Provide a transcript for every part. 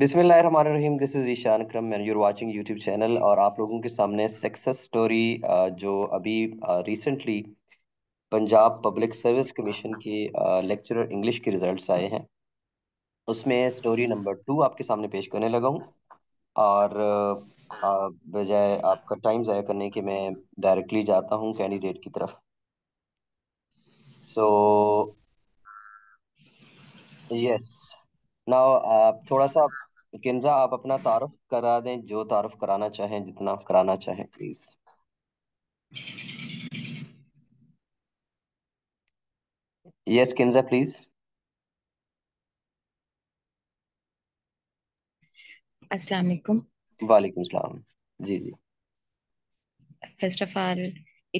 बिस्मिल्लाहिर्रहमानिर्रहीम this is Ishaan क्रम and you are watching YouTube channel और आप लोगों के सामने सक्सेस स्टोरी जो अभी recently Punjab Public Service Commission के लेक्चरर इंग्लिश के रिजल्ट्स आए हैं उसमें स्टोरी नंबर टू आपके सामने पेश करने लगा हूँ और बजाय आपका टाइम ज़ाया करने के मैं डायरेक्टली जाता हूँ कैंडिडेट की तरफ सो यस yes. नाउ थोड़ा सा तो किन्जा आप अपना तारफ करा दें जो तारफ कराना चाहें जितना कराना चाहें प्लीज यस किन्जा प्लीज अस्सलाम वालेकुम वालेकुम सलाम जी जी first of all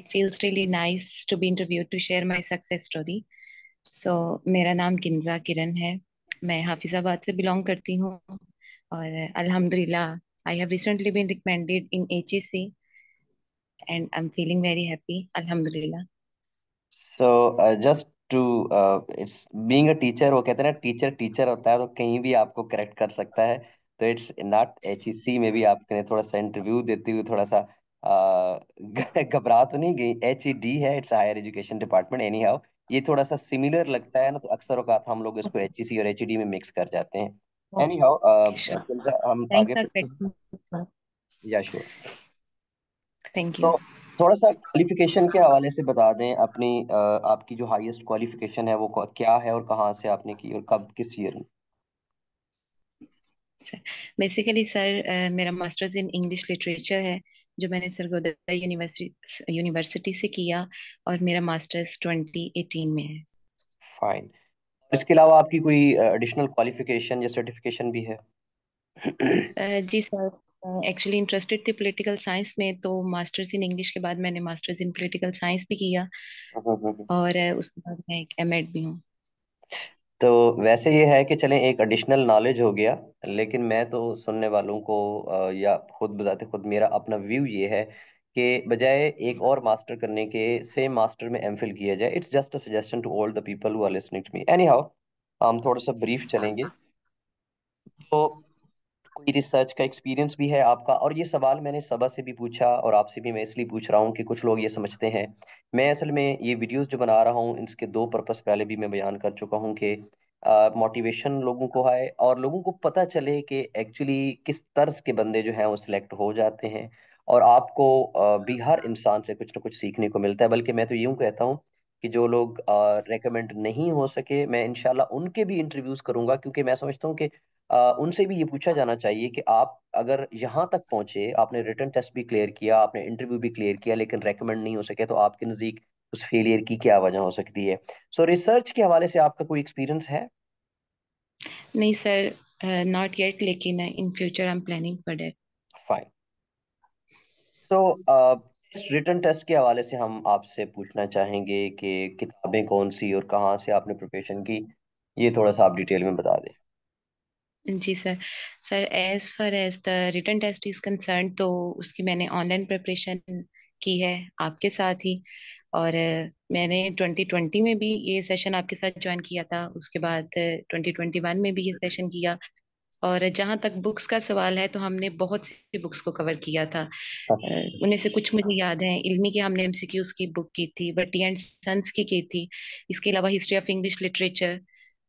it feels really nice to be interviewed to share my success story so मेरा नाम किन्जा किरण है मैं हाफिजाबाद से बिलोंग करती हूँ और अल्हम्दुलिल्लाह I have recently been recommended in HSC and I am feeling very happy अल्हम्दुलिल्लाह so just to it's being a teacher वो कहते हैं ना टीचर टीचर होता है तो कहीं भी आपको करेक्ट कर सकता है तो इट्स नॉट एचएससी में भी आपने थोड़ा सा इंटरव्यू देते हुए थोड़ा सा uh, घबरा तो नहीं गई एच ई डी है it's higher education department anyhow ये थोड़ा सा सिमिलर लगता है ना तो अक्सर हम लोग इसको एच ई सी और एच ई डी में मिक्स कर जाते हैं Oh. anyhow uh, sure. um हम Thanks yeah sure thank you so, तो थोड़ा सा क्वालिफिकेशन के हवाले से बता दें अपनी आ, uh, आपकी जो हाईएस्ट क्वालिफिकेशन है वो क्या है और कहां से आपने की और कब किस ईयर में बेसिकली अच्छा। सर uh, मेरा मास्टर्स इन इंग्लिश लिटरेचर है जो मैंने सरगोदा यूनिवर्सिटी यूनिवर्सिटी से किया और मेरा मास्टर्स 2018 में है फाइन इसके अलावा आपकी कोई एडिशनल क्वालिफिकेशन या सर्टिफिकेशन भी है जी सर एक्चुअली इंटरेस्टेड थी पॉलिटिकल साइंस में तो मास्टर्स इन इंग्लिश के बाद मैंने मास्टर्स इन पॉलिटिकल साइंस भी किया और उसके बाद मैं एक एमएड भी हूँ तो वैसे ये है कि चलें एक एडिशनल नॉलेज हो गया लेकिन मैं तो सुनने वालों को या खुद बताते खुद मेरा अपना व्यू ये है के बजाय एक और मास्टर करने के सेम मास्टर में एम किया जाए it's just a suggestion to all the people who are listening to me anyhow हम थोड़ा सा ब्रीफ चलेंगे तो कोई रिसर्च का एक्सपीरियंस भी है आपका और ये सवाल मैंने सभा से भी पूछा और आपसे भी मैं इसलिए पूछ रहा हूँ कि कुछ लोग ये समझते हैं मैं असल में ये वीडियोस जो बना रहा हूँ इसके दो पर्पस पहले भी मैं बयान कर चुका हूँ कि मोटिवेशन लोगों को आए और लोगों को पता चले कि एक्चुअली किस तर्ज के बंदे जो हैं वो सिलेक्ट हो जाते हैं और आपको भी हर इंसान से कुछ ना कुछ सीखने को मिलता है बल्कि मैं तो यूं कहता हूँ कि जो लोग रेकमेंड नहीं हो सके मैं इनशाला उनके भी इंटरव्यूज करूंगा क्योंकि मैं समझता हूँ कि उनसे भी ये पूछा जाना चाहिए कि आप अगर यहाँ तक पहुंचे आपने रिटर्न टेस्ट भी क्लियर किया आपने इंटरव्यू भी क्लियर किया लेकिन रेकमेंड नहीं हो सके तो आपके नज़दीक उस फेलियर की क्या वजह हो सकती है सो so, रिसर्च के हवाले से आपका कोई एक्सपीरियंस है नहीं सर नॉट येट लेकिन in future I am planning for that so written test के हवाले से हम आपसे पूछना चाहेंगे कि किताबें कौन सी और कहाँ से आपने प्रिपरेशन की ये थोड़ा सा आप डिटेल में बता दें जी sir sir as far as the written test is concern तो उसकी मैंने ऑनलाइन प्रिपरेशन की है आपके साथ ही और uh, मैंने 2020 में भी ये सेशन आपके साथ ज्वाइन किया था उसके बाद 2021 uh, में भी ये सेशन किया और जहां तक बुक्स का सवाल है तो हमने बहुत सी बुक्स को कवर किया था अच्छा। उनमें से कुछ मुझे याद है इल्मी की हमने एमसीक्यूज की बुक की थी बट एंड सन्स की की थी इसके अलावा हिस्ट्री ऑफ इंग्लिश लिटरेचर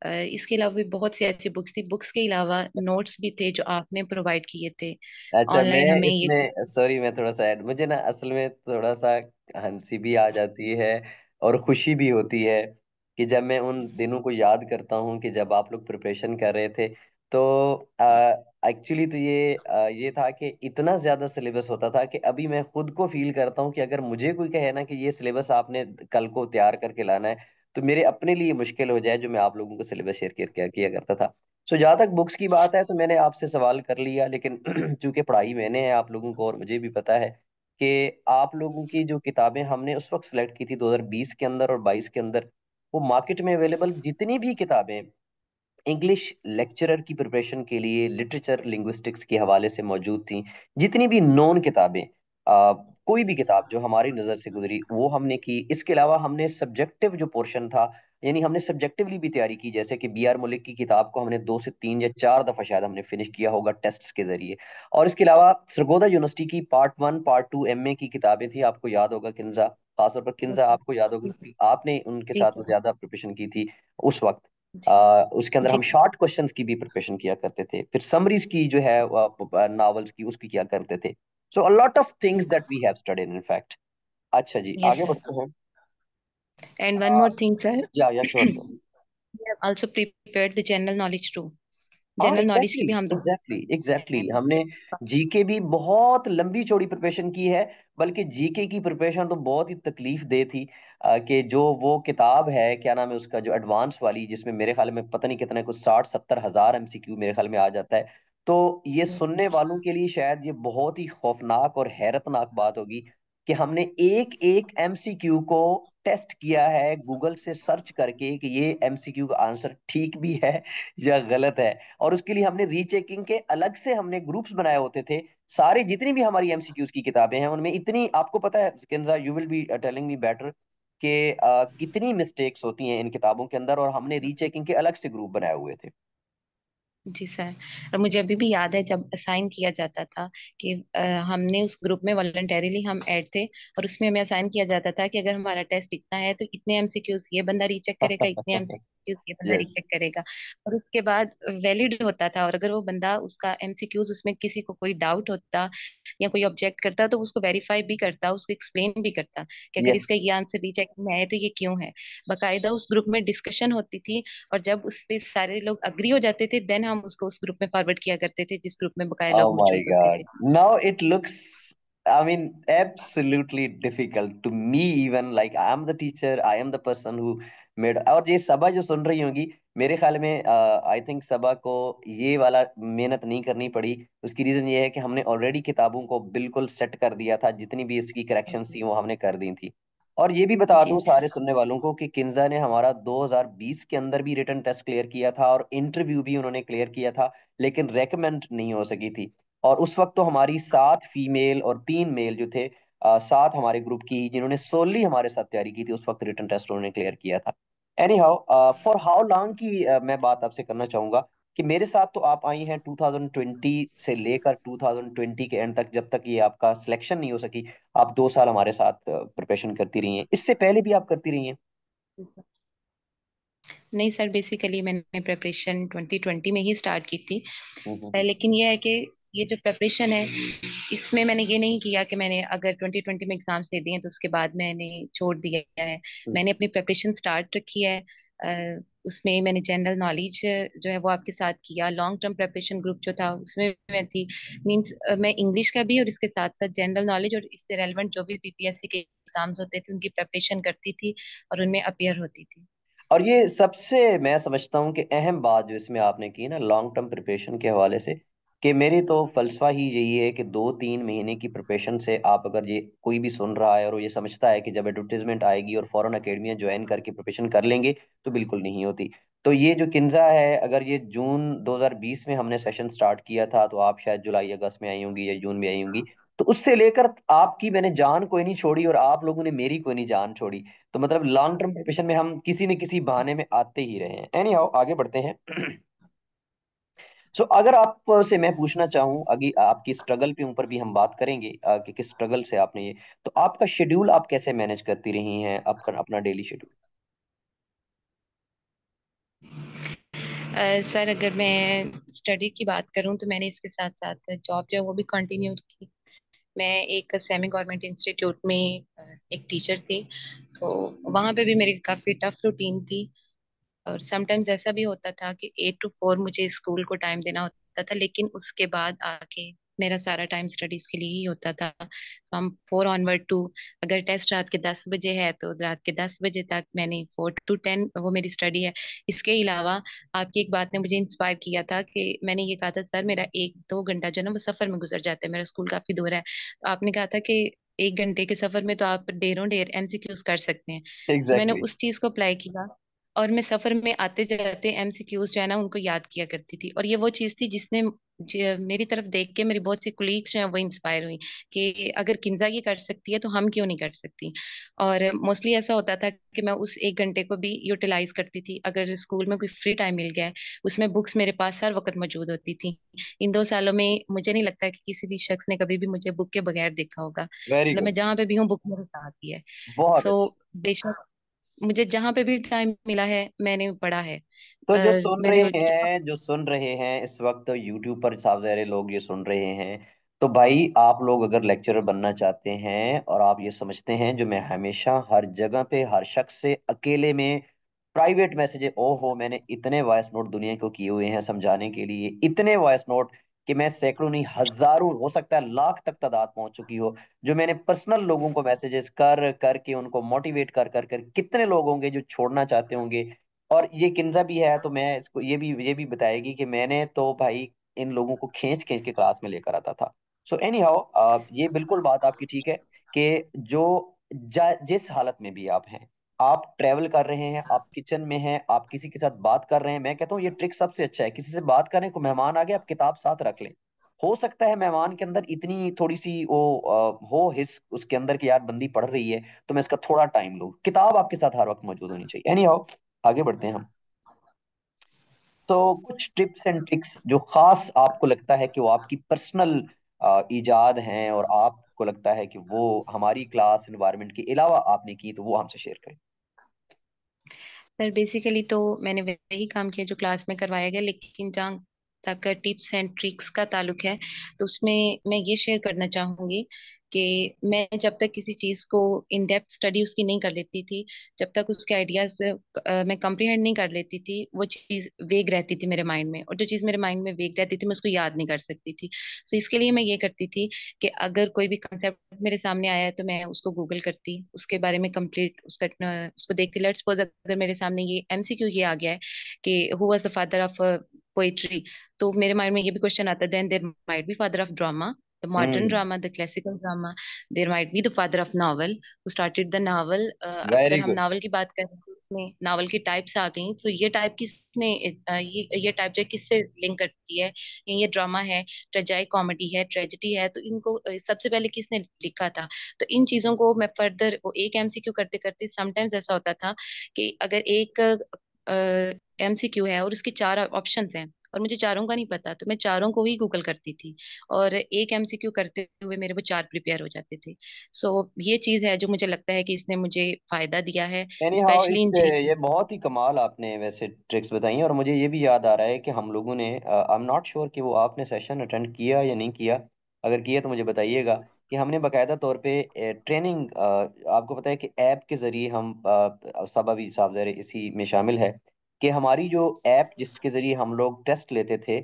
इसके अलावा भी बहुत सी ऐसी बुक्स थी बुक्स के अलावा नोट्स भी थे जो आपने प्रोवाइड किए थे अच्छा मैं हमें इसमें सॉरी मैं थोड़ा सा ऐड मुझे ना असल में थोड़ा सा हंसी भी आ जाती है और खुशी भी होती है कि जब मैं उन दिनों को याद करता हूँ कि जब आप लोग प्रिपरेशन कर रहे थे तो एक्चुअली तो ये आ, ये था कि इतना ज्यादा सिलेबस होता था कि अभी मैं खुद को फील करता हूँ कि अगर मुझे कोई कहे ना कि ये सिलेबस आपने कल को तैयार करके लाना है तो मेरे अपने लिए मुश्किल हो जाए जो मैं आप लोगों को सिलेबस शेयर किया किया करता था सो जहाँ तक बुक्स की बात है तो मैंने आपसे सवाल कर लिया लेकिन चूंकि पढ़ाई मैंने है आप लोगों को और मुझे भी पता है कि आप लोगों की जो किताबें हमने उस वक्त सेलेक्ट की थी 2020 के अंदर और 22 के अंदर वो मार्केट में अवेलेबल जितनी भी किताबें इंग्लिश लेक्चरर की प्रिपरेशन के लिए लिटरेचर लिंग्विस्टिक्स के हवाले से मौजूद थी जितनी भी नॉन किताबें कोई भी किताब जो हमारी नज़र से गुजरी वो हमने की इसके अलावा हमने सब्जेक्टिव जो पोर्शन था यानी हमने सब्जेक्टिवली भी तैयारी की जैसे कि बी आर मलिक की किताब को हमने दो से तीन या चार दफ़ा शायद हमने फिनिश किया होगा टेस्ट के ज़रिए और इसके अलावा सरगोदा यूनिवर्सिटी की part one part two M की किताबें थी आपको याद होगा किन्जा खासतौर पर किन्जा आपको याद होगा आपने उनके साथ ज़्यादा प्रिपरेशन की थी उस वक्त उसके अंदर हम शॉर्ट क्वेश्चंस की भी प्रिपरेशन किया करते थे फिर समरीज की जो है नॉवेल्स की उसकी किया करते थे so a lot of things that we have studied in fact अच्छा जी yes, आगे बढ़ते हैं and one more thing sir yeah yeah sure we have also prepared the general knowledge too हाँ, जनरल नॉलेज की भी हम दो एग्जैक्टली एग्जैक्टली हमने जीके भी बहुत लंबी चौड़ी प्रिपरेशन की है बल्कि जीके की प्रिपरेशन तो बहुत ही तकलीफ दे थी कि जो वो किताब है क्या नाम है उसका जो एडवांस वाली जिसमें मेरे ख्याल में पता नहीं कितना कुछ साठ सत्तर हजार एमसीक्यू मेरे ख्याल में आ जाता है तो ये सुनने हम्म। वालों के लिए शायद ये बहुत ही खौफनाक और हैरतनाक बात होगी कि हमने एक एक एमसीक्यू को टेस्ट किया है गूगल से सर्च करके कि ये एमसीक्यू का आंसर ठीक भी है या गलत है और उसके लिए हमने रीचेकिंग के अलग से हमने ग्रुप्स बनाए होते थे सारे जितनी भी हमारी एमसीक्यूज की किताबें हैं उनमें इतनी आपको पता है you will be telling me better कि uh, कितनी मिस्टेक्स होती हैं इन किताबों के अंदर और हमने रीचेकिंग के अलग से ग्रुप बनाए हुए थे जी सर और मुझे अभी भी याद है जब असाइन किया जाता था कि आ, हमने उस ग्रुप में वॉलंटरीली हम ऐड थे और उसमें हमें असाइन किया जाता था कि अगर हमारा टेस्ट इतना है तो इतने एमसीक्यूज ये बंदा रीचेक करेगा इतने एमसीक्यूज एमसीक्यूज ये बंदा yes. रिजेक्ट करेगा और उसके बाद वैलिड होता था और अगर वो बंदा उसका एमसीक्यूज उसमें किसी को कोई डाउट होता या कोई ऑब्जेक्ट करता तो उसको वेरीफाई भी करता उसको एक्सप्लेन भी करता कि अगर yes. इसका ये आंसर रिजेक्ट नहीं आया तो ये क्यों है बाकायदा उस ग्रुप में डिस्कशन होती थी और जब उस पर सारे लोग अग्री हो जाते थे देन हम उसको उस ग्रुप में फॉरवर्ड किया करते थे जिस ग्रुप में बकाया लोग now it looks I mean, absolutely difficult to me, even like I am the teacher, I am the person who made और ये सभा जो सुन रही होंगी मेरे ख्याल में आई थिंक सभा को ये वाला मेहनत नहीं करनी पड़ी उसकी रीज़न ये है कि हमने ऑलरेडी किताबों को बिल्कुल सेट कर दिया था जितनी भी उसकी करेक्शन थी वो हमने कर दी थी और ये भी बता दूं सारे सुनने वालों को कि किन्जा ने हमारा 2020 के अंदर भी रिटर्न टेस्ट क्लियर किया था और इंटरव्यू भी उन्होंने क्लियर किया था लेकिन रेकमेंड नहीं हो सकी थी और उस वक्त तो हमारी सात फीमेल और तीन मेल जो थे साथ हमारे ग्रुप की जिन्होंने सोलली हमारे साथ तैयारी की थी उस वक्त रिटर्न टेस्ट उन्होंने क्लियर किया था anyhow for how long की uh, मैं बात आपसे करना चाहूंगा कि मेरे साथ तो आप आई हैं 2020 से लेकर 2020 के एंड तक जब तक ये आपका सिलेक्शन नहीं हो सकी आप दो साल हमारे साथ प्रिपरेशन करती रही हैं इससे पहले भी आप करती रही हैं नहीं सर बेसिकली मैंने प्रिपरेशन 2020 में ही स्टार्ट की थी हम्म, हम्म। लेकिन ये है कि ये जो प्रिपरेशन है इसमें मैंने ये नहीं किया कि मैंने अगर 2020 में एग्जाम्स दे दिए तो उसके बाद मैंने छोड़ दिया है हम्म। मैंने अपनी प्रिपरेशन स्टार्ट रखी है उसमें मैंने जनरल नॉलेज जो है वो आपके साथ किया लॉन्ग टर्म प्रिपरेशन ग्रुप जो था उसमें मैं थी मींस मैं इंग्लिश का भी और इसके साथ साथ जनरल नॉलेज और इससे रेलिवेंट जो भी पीपीएससी के एग्जाम्स होते थे उनकी प्रिपरेशन करती थी और उनमें अपियर होती थी और ये सबसे मैं समझता हूँ कि अहम बात जो इसमें आपने की ना लॉन्ग टर्म प्रिपरेशन के हवाले से कि मेरे तो फलसफा ही यही है कि दो तीन महीने की प्रिपरेशन से आप अगर ये कोई भी सुन रहा है और ये समझता है कि जब एडवर्टीजमेंट आएगी और फॉरन अकेडमिया ज्वाइन करके प्रिपरेशन कर लेंगे तो बिल्कुल नहीं होती तो ये जो किन्जा है अगर ये जून 2020 में हमने सेशन स्टार्ट किया था तो आप शायद जुलाई अगस्त में आई होंगी या जून में आई होंगी तो उससे लेकर आपकी मैंने जान कोई नहीं छोड़ी और आप लोगों ने मेरी कोई नहीं जान छोड़ी तो मतलब लॉन्ग टर्म प्रिपरेशन में हम किसी न किसी बहाने में आते ही रहे हैं एनी आगे बढ़ते हैं सो so, अगर आप से मैं पूछना चाहूँ अभी आपकी स्ट्रगल पे ऊपर भी हम बात करेंगे कि किस स्ट्रगल से आपने ये तो आपका शेड्यूल आप कैसे मैनेज करती रही हैं आपका अपना डेली शेड्यूल सर uh, अगर मैं स्टडी की बात करूं तो मैंने इसके साथ साथ जॉब जो है वो भी कंटिन्यू की मैं एक सेमी गवर्नमेंट इंस्टीट्यूट में एक टीचर थी तो वहाँ पे भी मेरी काफ़ी टफ रूटीन थी और समटाइम्स ऐसा भी होता था कि एट टू फोर मुझे स्कूल को टाइम देना होता था लेकिन उसके बाद आके मेरा सारा टाइम स्टडीज के लिए ही होता था हम फोर ऑनवर्ड टू अगर टेस्ट रात के दस बजे है तो रात के दस बजे तक मैंने फोर टू टेन वो मेरी स्टडी है इसके अलावा आपकी एक बात ने मुझे इंस्पायर किया था कि मैंने ये कहा था सर मेरा एक दो घंटा जो है ना वो सफर में गुजर जाता है मेरा स्कूल काफी दूर है तो आपने कहा था कि एक घंटे के सफर में तो आप डेरों डेर एमसीक्यूज कर सकते हैं तो exactly. मैंने उस चीज को अप्लाई किया और मैं सफर में आते जाते एम जो है ना उनको याद किया करती थी और ये वो चीज थी जिसने मेरी तरफ देख के मेरी बहुत सी कुलीग्स जो हैं वो इंस्पायर हुई कि अगर किन्जा ये कर सकती है तो हम क्यों नहीं कर सकती और मोस्टली ऐसा होता था कि मैं उस एक घंटे को भी यूटिलाइज करती थी अगर स्कूल में कोई फ्री टाइम मिल गया उसमें बुक्स मेरे पास हर वक्त मौजूद होती थी इन दो सालों में मुझे नहीं लगता कि किसी भी शख्स ने कभी भी मुझे बुक के बगैर देखा होगा मतलब मैं जहाँ पे भी हूँ बुक मेरे साथ ही है सो so, बेशक मुझे जहाँ पे भी टाइम मिला है मैंने पढ़ा है तो जो सुन रहे हैं जो सुन रहे हैं इस वक्त यूट्यूब पर सारे लोग ये सुन रहे हैं तो भाई आप लोग अगर लेक्चरर बनना चाहते हैं और आप ये समझते हैं जो मैं हमेशा हर जगह पे हर शख्स से अकेले में प्राइवेट मैसेज ओ हो मैंने इतने वॉइस नोट दुनिया को किए हुए हैं समझाने के लिए इतने वॉइस नोट कि मैं सैकड़ों नहीं हजारों हो सकता है लाख तक तादाद पहुंच चुकी हो जो मैंने पर्सनल लोगों को मैसेजेस कर करके उनको मोटिवेट कर कर कर कितने लोग होंगे जो छोड़ना चाहते होंगे और ये किन्जा भी है तो मैं इसको ये भी ये भी बताएगी कि मैंने तो भाई इन लोगों को खींच खींच के क्लास में लेकर आता था सो एनी हाउ ये बिल्कुल बात आपकी ठीक है कि जो जिस हालत में भी आप हैं आप ट्रेवल कर रहे हैं आप किचन में हैं आप किसी के साथ बात कर रहे हैं मैं कहता हूँ ये ट्रिक सबसे अच्छा है किसी से बात करें को तो मेहमान आ गया आप किताब साथ रख लें हो सकता है मेहमान के अंदर इतनी थोड़ी सी वो हो हिस उसके अंदर की यार बंदी पढ़ रही है तो मैं इसका थोड़ा टाइम लू किताब आपके साथ हर वक्त मौजूद होनी चाहिए एनी हाउ आगे बढ़ते हैं हम तो कुछ टिप्स एंड ट्रिक्स जो खास आपको लगता है कि वो आपकी पर्सनल ईजाद हैं और आप आपको लगता है कि वो हमारी क्लास इन्वायरमेंट के अलावा आपने की तो वो हमसे शेयर करें सर बेसिकली तो मैंने वही काम किया जो क्लास में करवाया गया लेकिन जहाँ तक टिप्स एंड ट्रिक्स का ताल्लुक है तो उसमें मैं ये शेयर करना चाहूँगी कि मैं जब तक किसी चीज़ को इन डेप्थ स्टडी उसकी नहीं कर लेती थी जब तक उसके आइडियाज़ मैं कंप्रीहेंड नहीं कर लेती थी वो चीज़ वेग रहती थी मेरे माइंड में और जो चीज़ मेरे माइंड में वेग रहती थी मैं उसको याद नहीं कर सकती थी तो इसके लिए मैं ये करती थी कि अगर कोई भी कंसेप्ट मेरे सामने आया तो मैं उसको गूगल करती उसके बारे में कंप्लीट उसका उसको देखती लेट्स सपोज अगर मेरे सामने ये एम ये आ गया है कि who was the father of poetry. तो मेरे माइंड में ये भी क्वेश्चन आता है then might be father of drama the modern drama the classical drama there might be the father of novel started the novel अगर हम नावल की बात करें तो उसमें नावल की टाइप्स आ गई तो ये टाइप किसने ये टाइप जो किससे लिंक करती है ये ड्रामा है ट्रेजाई कॉमेडी है ट्रेजिडी है तो इनको सबसे पहले किसने लिखा था तो इन चीजों को मैं फर्दर वो एक एम सी क्यू करते करते समटाइम्स ऐसा होता था कि अगर एक एमसीक्यू है और उसके चार ऑप्शन हैं और मुझे चारों का नहीं पता तो मैं चारों को ही गूगल करती थी और एक एमसीक्यू करते हुए मेरे वो चार प्रिपेयर हो जाते थे सो so, ये चीज है जो मुझे लगता है कि इसने मुझे फायदा दिया है स्पेशली हाँ, ये बहुत ही कमाल आपने वैसे ट्रिक्स बताई और मुझे ये भी याद आ रहा है कि हम लोगों ने आई एम नॉट श्योर कि वो आपने सेशन अटेंड किया या नहीं किया अगर किया तो मुझे बताइएगा कि हमने बाकायदा तौर पे ट्रेनिंग आपको पता है कि ऐप के ज़रिए हम सब अभी साहब इसी में शामिल है कि हमारी जो ऐप जिसके ज़रिए हम लोग टेस्ट लेते थे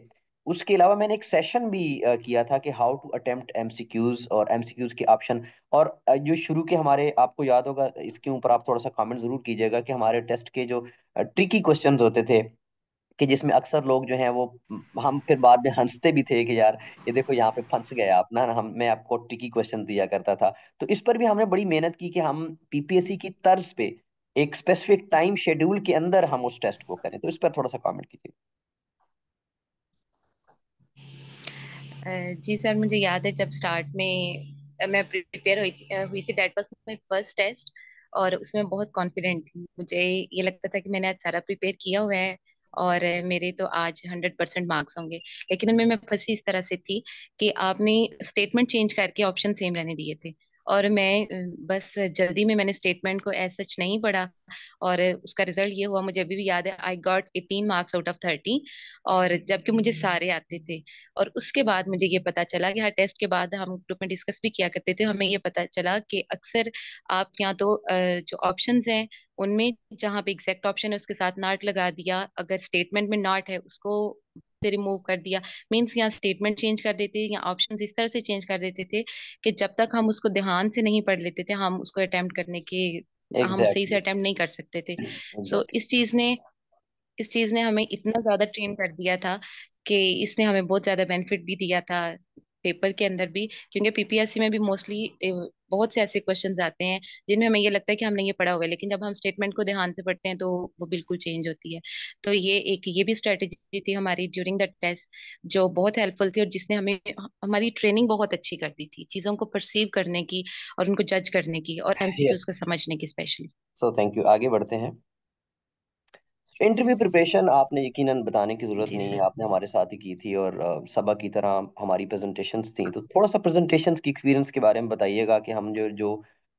उसके अलावा मैंने एक सेशन भी किया था कि हाउ टू अटेम्प्ट एमसीक्यूज और एमसीक्यूज के ऑप्शन और जो शुरू के हमारे आपको याद होगा इसके ऊपर आप थोड़ा सा कमेंट ज़रूर कीजिएगा कि हमारे टेस्ट के जो ट्रिकी क्वेश्चन होते थे कि जिसमें अक्सर लोग जो हैं वो हम फिर बाद में हंसते भी थे कि यार ये देखो यहाँ पे फंस गया आप ना हम मैं आपको ट्रिकी क्वेश्चन दिया करता था तो इस पर भी हमने बड़ी मेहनत की कि हम पीपीएससी की तर्ज पे एक स्पेसिफिक टाइम शेड्यूल के अंदर हम उस टेस्ट को करें तो इस पर थोड़ा सा कमेंट कीजिए जी सर मुझे याद है जब स्टार्ट में मैं प्रिपेयर हुई थी that was my first test और उसमें बहुत कॉन्फिडेंट थी मुझे ये लगता था कि मैंने आज सारा प्रिपेयर किया हुआ है और मेरे तो आज हंड्रेड परसेंट मार्क्स होंगे लेकिन उनमें मैं फंसी इस तरह से थी कि आपने स्टेटमेंट चेंज करके ऑप्शन सेम रहने दिए थे और मैं बस जल्दी में मैंने स्टेटमेंट को एज सच नहीं पढ़ा और उसका रिजल्ट ये हुआ मुझे अभी भी याद है I got eighteen marks out of thirty और जबकि मुझे हम्म। सारे आते थे और उसके बाद मुझे ये पता चला कि हर टेस्ट के बाद हम ग्रुप में डिस्कस भी किया करते थे हमें ये पता चला कि अक्सर आप या तो जो ऑप्शन हैं उनमें जहाँ पे एग्जैक्ट ऑप्शन है उसके साथ नाट लगा दिया अगर स्टेटमेंट में नाट है उसको से रिमूव कर दिया मीन्स यहाँ स्टेटमेंट चेंज कर देते या ऑप्शन इस तरह से चेंज कर देते थे कि जब तक हम उसको ध्यान से नहीं पढ़ लेते थे हम उसको अटेम्प्ट करने के exactly. हम सही से अटेम्प्ट नहीं कर सकते थे सो exactly. so, इस चीज ने इस चीज ने हमें इतना ज्यादा ट्रेन कर दिया था कि इसने हमें बहुत ज्यादा बेनिफिट भी दिया था पेपर के अंदर भी क्योंकि पीपीएससी में भी मोस्टली बहुत से ऐसे क्वेश्चंस आते हैं जिनमें हमें ये लगता है कि हमने ये पढ़ा हुआ है लेकिन जब हम स्टेटमेंट को ध्यान से पढ़ते हैं तो वो बिल्कुल चेंज होती है तो ये एक ये भी स्ट्रेटेजी थी हमारी ड्यूरिंग द टेस्ट जो बहुत हेल्पफुल थी और जिसने हमें हमारी ट्रेनिंग बहुत अच्छी कर दी थी चीज़ों को परसीव करने की और उनको जज करने की और एमसीक्यूज yes. को समझने की स्पेशली सो थैंक यू आगे बढ़ते हैं इंटरव्यू प्रिपरेशन आपने यकीनन बताने की ज़रूरत नहीं है आपने हमारे साथ ही की थी और सबा की तरह हमारी प्रेजेंटेशंस थी तो थोड़ा सा प्रेजेंटेशंस की एक्सपीरियंस के बारे में बताइएगा कि हम जो जो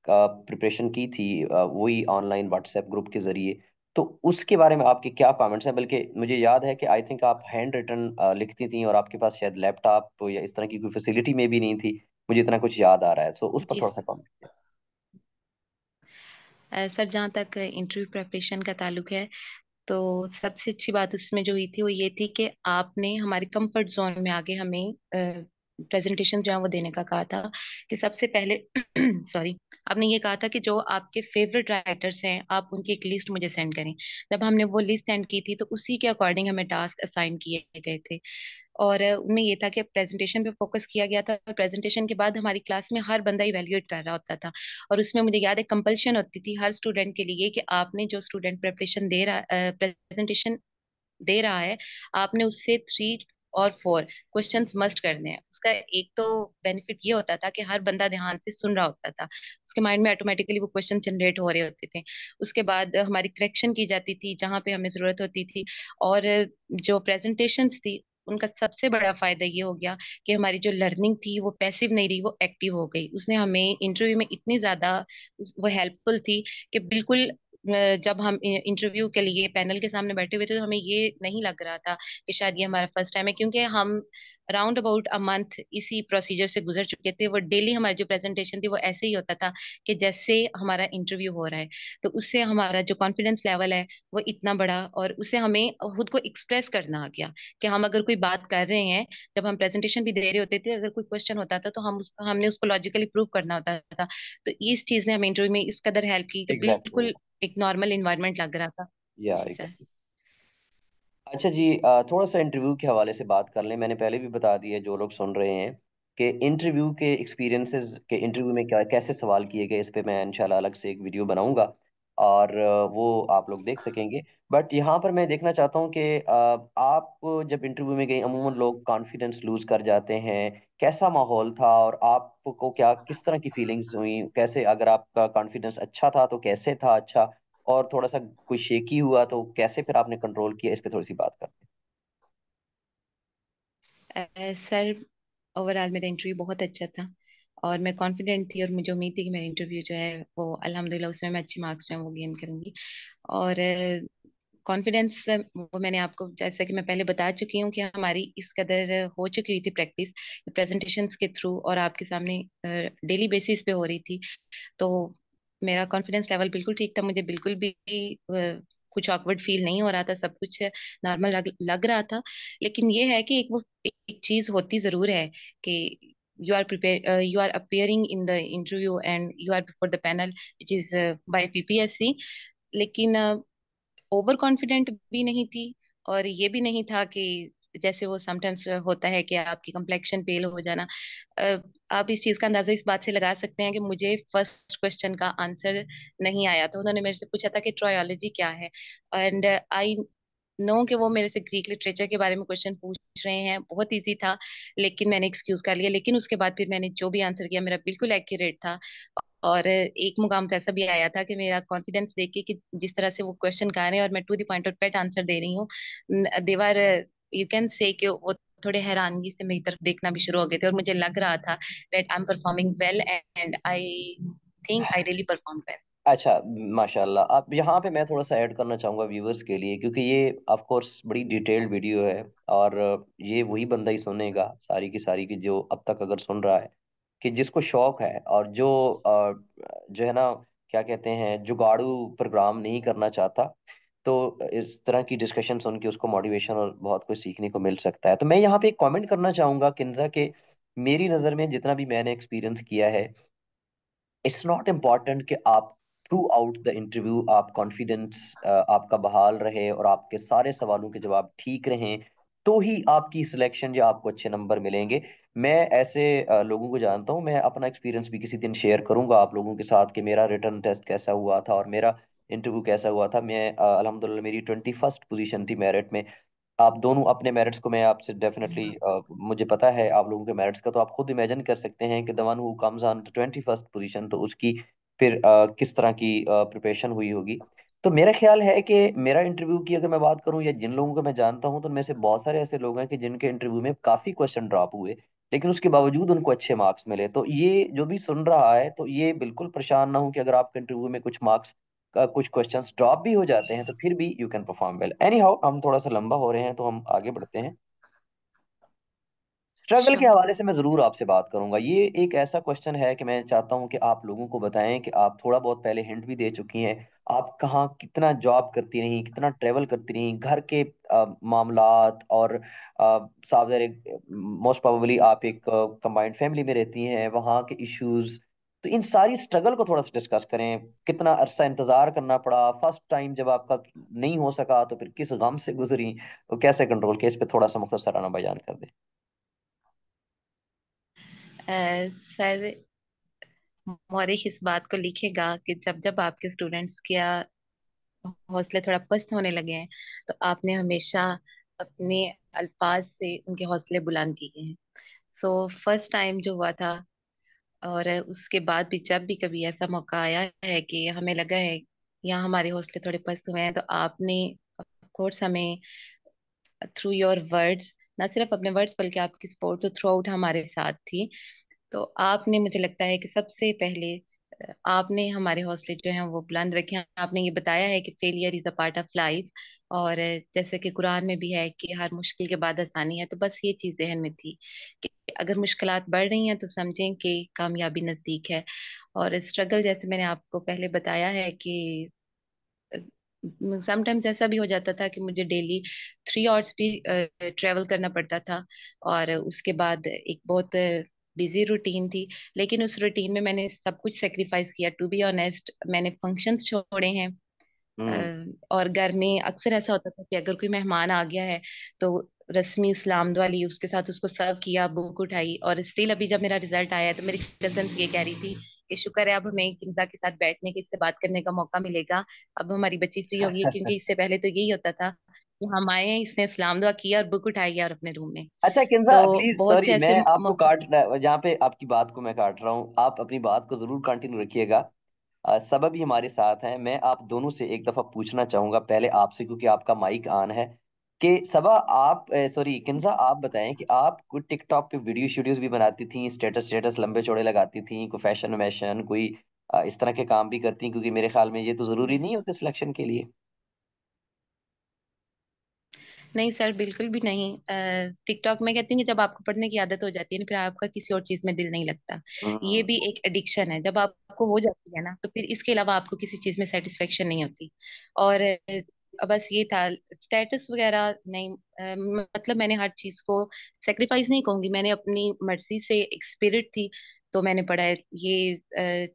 प्रिपरेशन की थी वही ऑनलाइन व्हाट्सएप ग्रुप के ज़रिए तो उसके बारे में आपके क्या कमेंट्स हैं बल्कि मुझे याद है कि आई थिंक आप हैंड रिटर्न लिखती थी और आपके पास शायद लैपटॉप तो या इस तरह की कोई फैसिलिटी में भी नहीं थी मुझे इतना कुछ याद आ रहा है सो तो उस पर थोड़ा सा कमेंट सर जहाँ तक इंटरव्यू प्रिपरेशन का ताल्लुक है तो सबसे अच्छी बात उसमें जो हुई थी वो ये थी कि आपने हमारे कंफर्ट जोन में आगे हमें प्रेजेंटेशन जो है वो देने का कहा था कि सबसे पहले सॉरी आपने ये कहा था कि जो आपके फेवरेट राइटर्स हैं आप उनकी एक लिस्ट मुझे सेंड करें जब हमने वो लिस्ट सेंड की थी तो उसी के अकॉर्डिंग हमें टास्क असाइन किए गए थे और उनमें ये था कि प्रेजेंटेशन पे फोकस किया गया था और प्रेजेंटेशन के बाद हमारी क्लास में हर बंदा इवेल्यूएट कर रहा होता था और उसमें मुझे याद है कंपल्शन होती थी हर स्टूडेंट के लिए कि आपने जो स्टूडेंट प्रेपरेशन दे रहा प्रेजेंटेशन दे रहा है आपने उससे थ्री और फोर क्वेश्चन मस्ट करने हैं उसका एक तो बेनिफिट ये होता था कि हर बंदा ध्यान से सुन रहा होता था उसके माइंड में ऑटोमेटिकली वो क्वेश्चन जनरेट हो रहे होते थे उसके बाद हमारी करेक्शन की जाती थी जहाँ पे हमें ज़रूरत होती थी और जो प्रेजेंटेशंस थी उनका सबसे बड़ा फायदा ये हो गया कि हमारी जो लर्निंग थी वो पैसिव नहीं रही वो एक्टिव हो गई उसने हमें इंटरव्यू में इतनी ज्यादा वो हेल्पफुल थी कि बिल्कुल जब हम इंटरव्यू के लिए पैनल के सामने बैठे हुए थे तो हमें ये नहीं लग रहा था कि शायद ये हमारा फर्स्ट टाइम है क्योंकि हम राउंड अबाउट अ मंथ इसी प्रोसीजर से गुजर चुके थे वो डेली हमारी जो प्रेजेंटेशन थी वो ऐसे ही होता था कि जैसे हमारा इंटरव्यू हो रहा है तो उससे हमारा जो कॉन्फिडेंस लेवल है वो इतना बड़ा और उससे हमें खुद को एक्सप्रेस करना आ गया कि हम अगर कोई बात कर रहे हैं जब हम प्रेजेंटेशन भी दे रहे होते थे अगर कोई क्वेश्चन होता था तो हम उस, हमने उसको लॉजिकली प्रूव करना होता था तो इस चीज ने हमें इंटरव्यू में इस कदर हेल्प की exactly. बिल्कुल एक नॉर्मल इन्वायरमेंट लग रहा था या सर अच्छा जी थोड़ा सा इंटरव्यू के हवाले से बात कर लें मैंने पहले भी बता दिया जो लोग सुन रहे हैं कि इंटरव्यू के एक्सपीरियंसेस के इंटरव्यू में क्या कैसे सवाल किए गए इस पर मैं इंशाल्लाह अलग से एक वीडियो बनाऊंगा और वो आप लोग देख सकेंगे बट यहाँ पर मैं देखना चाहता हूँ कि आप जब इंटरव्यू में गए अमूमन लोग कॉन्फिडेंस लूज़ कर जाते हैं कैसा माहौल था और आपको क्या किस तरह की फीलिंग्स हुई कैसे अगर आपका कॉन्फिडेंस अच्छा था तो कैसे था अच्छा और थोड़ा सा कुछ शेकी हुआ तो कैसे फिर आपने कंट्रोल किया इस पे थोड़ी सी बात करते सर ओवरऑल मेरा इंटरव्यू बहुत अच्छा था और मैं कॉन्फिडेंट थी और मुझे उम्मीद थी कि मेरा इंटरव्यू जो है वो अलहमदिल्ला उसमें मैं अच्छे मार्क्स जो है वो गेन करूँगी और कॉन्फिडेंस uh, वो मैंने आपको जैसा कि मैं पहले बता चुकी हूँ कि हमारी इस कदर हो चुकी हुई थी प्रैक्टिस प्रेजेंटेशन के थ्रू और आपके सामने डेली बेसिस पे हो रही थी तो मेरा कॉन्फिडेंस लेवल बिल्कुल ठीक था मुझे बिल्कुल भी कुछ ऑकवर्ड फील नहीं हो रहा था सब कुछ नॉर्मल लग, लग रहा था लेकिन ये है कि एक वो एक चीज होती जरूर है कि you are prepare you are appearing in the interview and you are before the panel is by P uh, लेकिन uh, ओवर कॉन्फिडेंट भी नहीं थी और ये भी नहीं था कि जैसे वो समटाइम्स होता है कि आपकी कम्प्लेक्शन पेल हो जाना आप इस चीज का अंदाजा इस बात से लगा सकते हैं कि मुझे फर्स्ट क्वेश्चन का आंसर नहीं आया तो उन्होंने मेरे से पूछा था कि ट्रायोलॉजी क्या है एंड आई नो कि वो मेरे से ग्रीक लिटरेचर के बारे में क्वेश्चन पूछ रहे हैं बहुत ईजी था लेकिन मैंने एक्सक्यूज कर लिया लेकिन उसके बाद फिर मैंने जो भी आंसर किया मेरा बिल्कुल एक्यूरेट था और एक मुकाम तो ऐसा भी आया था कि मेरा कॉन्फिडेंस देख के कि जिस तरह से वो क्वेश्चन कर रहे हैं और मैं टू द पॉइंट ऑफ पेट आंसर दे रही हूँ देवर यू कैन से कि वो थोड़े हैरानगी से मेरी तरफ देखना भी शुरू हो गए थे और मुझे लग रहा था that I am performing well and I think I really perform well अच्छा माशाल्लाह आप यहाँ पे मैं थोड़ा सा ऐड करना चाहूँगा व्यूवर्स के लिए क्योंकि ये ऑफ कोर्स बड़ी डिटेल्ड वीडियो है और ये वही बंदा ही सुनेगा सारी की सारी की जो अब तक अगर सुन रहा है कि जिसको शौक है और जो जो है ना क्या कहते हैं जुगाड़ू प्रोग्राम नहीं करना चाहता तो इस तरह की डिस्कशन सुन के उसको मोटिवेशन और बहुत कुछ सीखने को मिल सकता है तो मैं यहाँ पे एक कॉमेंट करना चाहूंगा किन्जा के मेरी नज़र में जितना भी मैंने एक्सपीरियंस किया है इट्स नॉट इम्पॉर्टेंट कि आप थ्रू आउट द इंटरव्यू आप कॉन्फिडेंस आपका बहाल रहे और आपके सारे सवालों के जवाब ठीक रहें तो ही आपकी सिलेक्शन या आपको अच्छे नंबर मिलेंगे मैं ऐसे लोगों को जानता हूँ मैं अपना एक्सपीरियंस भी किसी दिन शेयर करूंगा आप लोगों के साथ कि मेरा रिटर्न टेस्ट कैसा हुआ था और मेरा इंटरव्यू कैसा हुआ था मैं अलहमदुल्ला मेरी ट्वेंटी फर्स्ट पोजिशन थी मेरिट में आप दोनों अपने मेरिट्स को मैं आपसे डेफिनेटली हम्म। मुझे पता है आप लोगों के मेरिट्स का तो आप खुद इमेजिन कर सकते हैं कि the one who comes on twenty first position तो उसकी फिर आ, किस तरह की प्रिपरेशन हुई होगी तो मेरा ख्याल है कि मेरा इंटरव्यू की अगर मैं बात करूं या जिन लोगों को मैं जानता हूं तो उनमें से बहुत सारे ऐसे लोग हैं कि जिनके इंटरव्यू में काफ़ी क्वेश्चन ड्रॉप हुए लेकिन उसके बावजूद उनको अच्छे मार्क्स मिले तो ये जो भी सुन रहा है तो ये बिल्कुल परेशान ना हो कि अगर आपके इंटरव्यू में कुछ मार्क्स कुछ क्वेश्चन ड्रॉप भी हो जाते हैं तो फिर भी you can perform well anyhow हम थोड़ा सा लंबा हो रहे हैं तो हम आगे बढ़ते हैं स्ट्रगल के हवाले से मैं ज़रूर आपसे बात करूंगा ये एक ऐसा क्वेश्चन है कि मैं चाहता हूं कि आप लोगों को बताएं कि आप थोड़ा बहुत पहले हिंट भी दे चुकी हैं आप कहाँ कितना जॉब करती रही कितना ट्रेवल करती रही घर के मामला और मोस्ट प्रोबेबली आप एक कंबाइंड फैमिली में रहती हैं वहाँ के इश्यूज तो इन सारी स्ट्रगल को थोड़ा सा डिस्कस करें कितना अरसा इंतजार करना पड़ा फर्स्ट टाइम जब आपका नहीं हो सका तो फिर किस गम से गुजरी तो कैसे कंट्रोल किया इस पर थोड़ा सा मुख्तर मुख्तसराना बयान कर दें सर मौरिश इस बात को लिखेगा कि जब जब आपके स्टूडेंट्स क्या हौसले थोड़ा पस्त होने लगे हैं तो आपने हमेशा अपने अल्फाज से उनके हौसले बुलंद किए हैं सो फर्स्ट टाइम जो हुआ था और उसके बाद भी जब भी कभी ऐसा मौका आया है कि हमें लगा है यहाँ हमारे हौसले थोड़े पस्त हुए हैं तो आपने कोर्स हमें थ्रू योर वर्ड्स ना सिर्फ अपने वर्ड्स बल्कि आपकी सपोर्ट तो थ्रू आउट हमारे साथ थी तो आपने मुझे लगता है कि सबसे पहले आपने हमारे हौसले जो हैं वो बुलंद रखे हैं आपने ये बताया है कि failure is a part of life और जैसे कि कुरान में भी है कि हर मुश्किल के बाद आसानी है तो बस ये चीज़ जहन में थी कि अगर मुश्किल बढ़ रही हैं तो समझें कि कामयाबी नज़दीक है और स्ट्रगल जैसे मैंने आपको पहले बताया है कि समटाइम्स ऐसा भी हो जाता था कि मुझे डेली थ्री आवर्स भी ट्रेवल करना पड़ता था और उसके बाद एक बहुत बिजी रूटीन थी लेकिन उस रूटीन में मैंने सब कुछ सेक्रीफाइस किया टू बी ऑनेस्ट मैंने फंक्शन छोड़े हैं हम्म। और घर में अक्सर ऐसा होता था कि अगर कोई मेहमान आ गया है तो रस्मी इस्लाम वाली उसके साथ उसको सर्व किया बुक उठाई और स्टिल अभी जब मेरा रिजल्ट आया तो मेरी कजन ये कह रही थी कि शुक्र है अब हमें किमजा के साथ बैठने के इससे बात करने का मौका मिलेगा अब हमारी बच्ची फ्री होगी क्योंकि इससे पहले तो यही होता था कि हम आए इसने सलाम दुआ किया और बुक उठाई और अपने रूम में अच्छा किमजा तो प्लीज सॉरी मैं आपको काट जहाँ पे आपकी बात को मैं काट रहा हूँ आप अपनी बात को जरूर कंटिन्यू रखिएगा सबब ही हमारे साथ हैं मैं आप दोनों से एक दफा पूछना चाहूंगा पहले आपसे क्योंकि आपका माइक ऑन है कि सबा आप सॉरी किन्सा आप बताएं कि आप कुछ टिकटॉक पे वीडियो शीडियोज भी बनाती थी स्टेटस स्टेटस लंबे चौड़े लगाती थी कोई फैशन वैशन कोई इस तरह के काम भी करती क्योंकि मेरे ख्याल में ये तो ज़रूरी नहीं होते सिलेक्शन के लिए नहीं सर बिल्कुल भी नहीं टिकटॉक में कहती हूँ जब आपको पढ़ने की आदत हो जाती है ना फिर आपका किसी और चीज में दिल नहीं लगता ये हम्म। भी एक एडिक्शन है जब आपको हो जाती है ना तो फिर इसके अलावा आपको किसी चीज में सेटिस्फेक्शन नहीं होती और बस ये था स्टेटस वगैरह नहीं आ, मतलब मैंने हर चीज को सेक्रीफाइस नहीं कहूंगी मैंने अपनी मर्जी से एक स्पिरिट थी तो मैंने पढ़ा है ये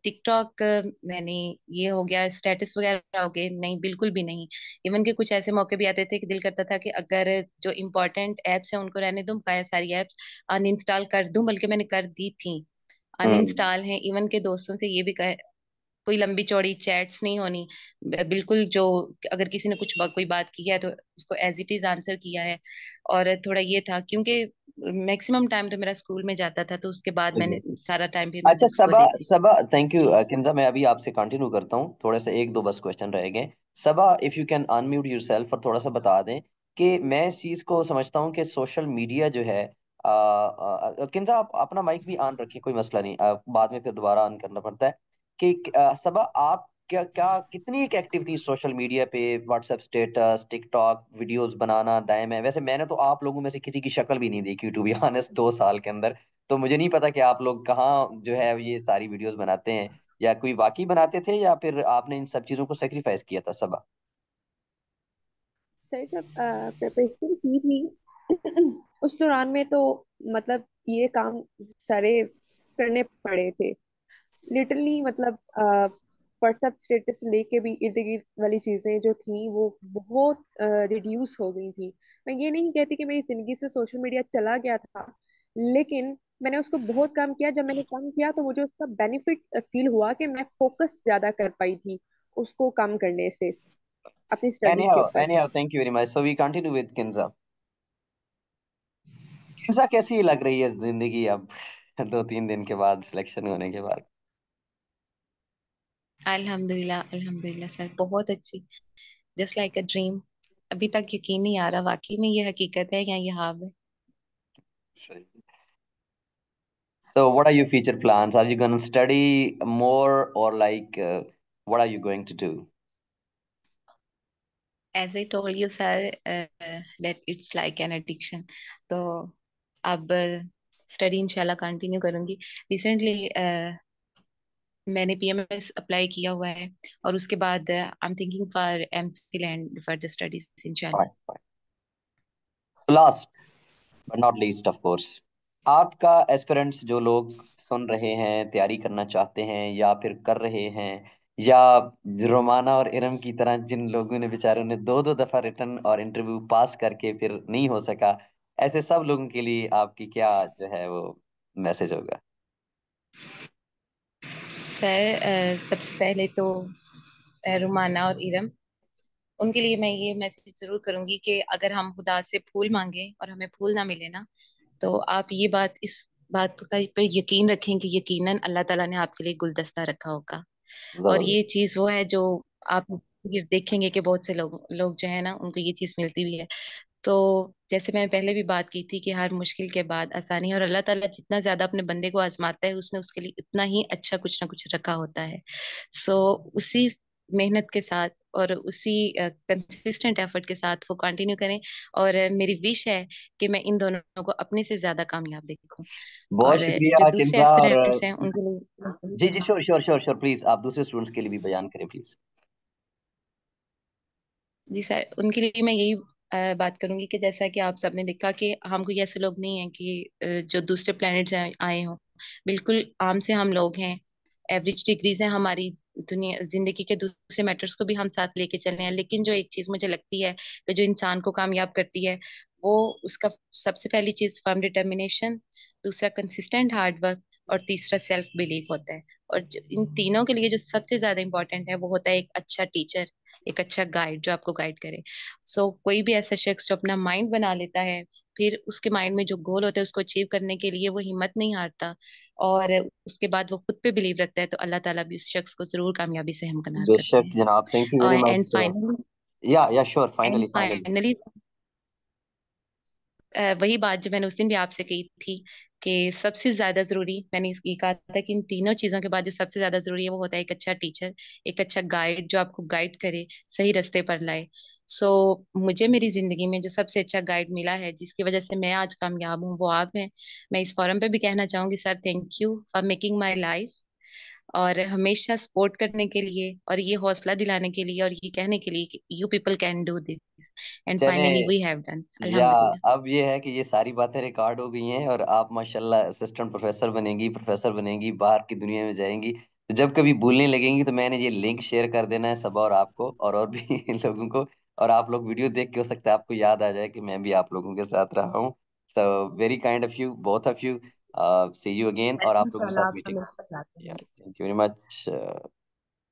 टिकटॉक मैंने ये हो गया स्टेटस वगैरह हो गए नहीं बिल्कुल भी नहीं इवन के कुछ ऐसे मौके भी आते थे कि दिल करता था कि अगर जो इम्पोर्टेंट एप्स हैं उनको रहने दूँ क्या सारी एप्स अन कर दूं बल्कि मैंने कर दी थी अन है इवन के दोस्तों से ये भी कह कोई लंबी चौड़ी चैट्स नहीं होनी बिल्कुल जो अगर किसी ने कुछ बा, कोई बात की है तो उसको एज इट इज आंसर किया है और थोड़ा ये था क्योंकि मैक्सिमम टाइम तो मेरा स्कूल में जाता था तो उसके बाद मैंने सारा टाइम फिर अच्छा सबा सबा थैंक यू किंजा मैं अभी आपसे कंटिन्यू करता हूँ थोड़ा सा एक दो बस क्वेश्चन रह गए Saba if you can unmute yourself और थोड़ा सा बता दें कि मैं इस चीज को समझता हूँ कि सोशल मीडिया जो है किंजा आप अपना माइक भी ऑन रखिए कोई मसला नहीं आ, बाद में फिर दोबारा ऑन करना पड़ता है कि सबा आप क्या क्या कितनी एक एक्टिव थी सोशल मीडिया पे व्हाट्सएप स्टेटस टिकटॉक वीडियोस बनाना दाएं में वैसे मैंने तो आप लोगों में से किसी की शक्ल भी नहीं देखी टू बी ऑनेस्ट दो साल के अंदर तो मुझे नहीं पता कि आप लोग कहाँ जो है ये सारी वीडियोस बनाते हैं या कोई वाकई बनाते थे या फिर आपने इन सब चीजों को सेक्रीफाइस किया था सबा सर जब प्रिपरेशन की थी उस दौरान में तो मतलब ये काम सारे करने पड़े थे लिटरली मतलब व्हाट्सएप स्टेटस लेके भी इर्द गिर्द वाली चीज़ें जो थी वो बहुत रिड्यूस uh, हो गई थी मैं ये नहीं कहती कि मेरी ज़िंदगी से सोशल मीडिया चला गया था लेकिन मैंने उसको बहुत कम किया जब मैंने कम किया तो मुझे उसका बेनिफिट फील हुआ कि मैं फोकस ज़्यादा कर पाई थी उसको कम करने से अपनी स्टडीज के ऊपर anyhow thank you very much so we continue with Kinza Kinza कैसी लग रही है जिंदगी अब दो तीन दिन के बाद सिलेक्शन होने के बाद अल्हम्दुलिल्लाह अल्हम्दुलिल्लाह सर बहुत अच्छी जस्ट लाइक अ ड्रीम अभी तक यकीन नहीं आ रहा वाकई में ये हकीकत है या ये ख्वाब है सही So, what are your future plans? Are you going to study more, or like, uh, what are you going to do? As I told you, sir, uh, that it's like an addiction. So, अब study इंशाल्लाह continue करूँगी. Recently, uh, मैंने PMS apply किया हुआ है और उसके बाद I am thinking for MPhil and for the studies in China last but not least of course आपका एस्पिरेंट्स जो लोग सुन रहे हैं तैयारी करना चाहते हैं या फिर कर रहे हैं या रोमाना और इरम की तरह जिन लोगों ने बेचारे ने दो दो दफा रिटर्न और इंटरव्यू पास करके फिर नहीं हो सका ऐसे सब लोगों के लिए आपकी क्या जो है वो मैसेज होगा सर सबसे पहले तो रुमाना और इरम उनके लिए मैं ये मैसेज जरूर करूंगी कि अगर हम खुदा से फूल मांगे और हमें फूल ना मिले ना तो आप ये बात इस बात का पर यकीन रखें कि यकीनन अल्लाह ताला ने आपके लिए गुलदस्ता रखा होगा और ये चीज वो है जो आप देखेंगे कि बहुत से लोग लोग जो है ना उनको ये चीज मिलती भी है तो जैसे मैंने पहले भी बात की थी कि हर मुश्किल के बाद आसानी है और अल्लाह ताला जितना ज्यादा अपने बंदे को आजमाता है उसने उसके लिए उतना ही अच्छा कुछ ना कुछ रखा होता है सो so, उसी मेहनत के साथ और उसी कंसिस्टेंट uh, एफर्ट के साथ वो कंटिन्यू करें और uh, मेरी विश है कि मैं इन दोनों को अपने से ज्यादा कामयाब देखूं बहुत शुक्रिया टिम्सा और हैं उनके लिए जी जी sure sure sure sure please आप दूसरे स्टूडेंट्स के लिए भी बयान करें प्लीज जी सर उनके लिए मैं यही बात करूंगी कि जैसा कि आप सबने देखा कि हम कोई ऐसे लोग नहीं हैं कि जो दूसरे प्लान आए हों बिल्कुल आम से हम लोग हैं एवरेज डिग्रीज हैं हमारी दुनिया जिंदगी के दूसरे मैटर्स को भी हम साथ लेके चले हैं लेकिन जो एक चीज मुझे लगती है कि जो इंसान को कामयाब करती है वो उसका सबसे पहली चीज फर्म डिटर्मिनेशन दूसरा कंसिस्टेंट हार्डवर्क और तीसरा सेल्फ बिलीव होता है और इन तीनों के लिए जो सबसे ज्यादा इम्पोर्टेंट है वो होता है एक अच्छा टीचर एक अच्छा गाइड जो आपको गाइड करे सो so, कोई भी ऐसा शख्स जो अपना माइंड बना लेता है फिर उसके माइंड में जो गोल होता है उसको अचीव करने के लिए वो हिम्मत नहीं हारता और उसके बाद वो खुद पे बिलीव रखता है तो अल्लाह ताला भी उस शख्स को जरूर कामयाबी से हम करना है जनाब थैंक यू या या श्योर फाइनली फाइनली वही बात जो मैंने उस दिन भी आपसे कही थी कि सबसे ज्यादा जरूरी मैंने ये कहा था कि इन तीनों चीजों के बाद जो सबसे ज्यादा जरूरी है वो होता है एक अच्छा टीचर एक अच्छा गाइड जो आपको गाइड करे सही रास्ते पर लाए सो so, मुझे मेरी जिंदगी में जो सबसे अच्छा गाइड मिला है जिसकी वजह से मैं आज कामयाब हूँ वो आप हैं मैं इस फॉरम पे भी कहना चाहूंगी sir thank you for making my life और हमेशा सपोर्ट करने के लिए और ये हौसला दिलाने के लिए और ये कहने के लिए कि you people can do this and finally we have done या अब ये है कि ये सारी बातें रिकॉर्ड हो गई हैं और आप माशाल्लाह असिस्टेंट प्रोफेसर बनेंगी प्रोफेसर बनेंगी बाहर की दुनिया में जाएंगी तो जब कभी भूलने लगेंगी तो मैंने ये लिंक शेयर कर देना है सब और आपको और और भी लोगों को और आप लोग वीडियो देख के हो सकता है आपको याद आ जाए कि मैं भी आप लोगों के साथ रहा हूँ so very kind of you both of you Uh, see you again, or after the meeting. Yeah, thank you very much. Uh,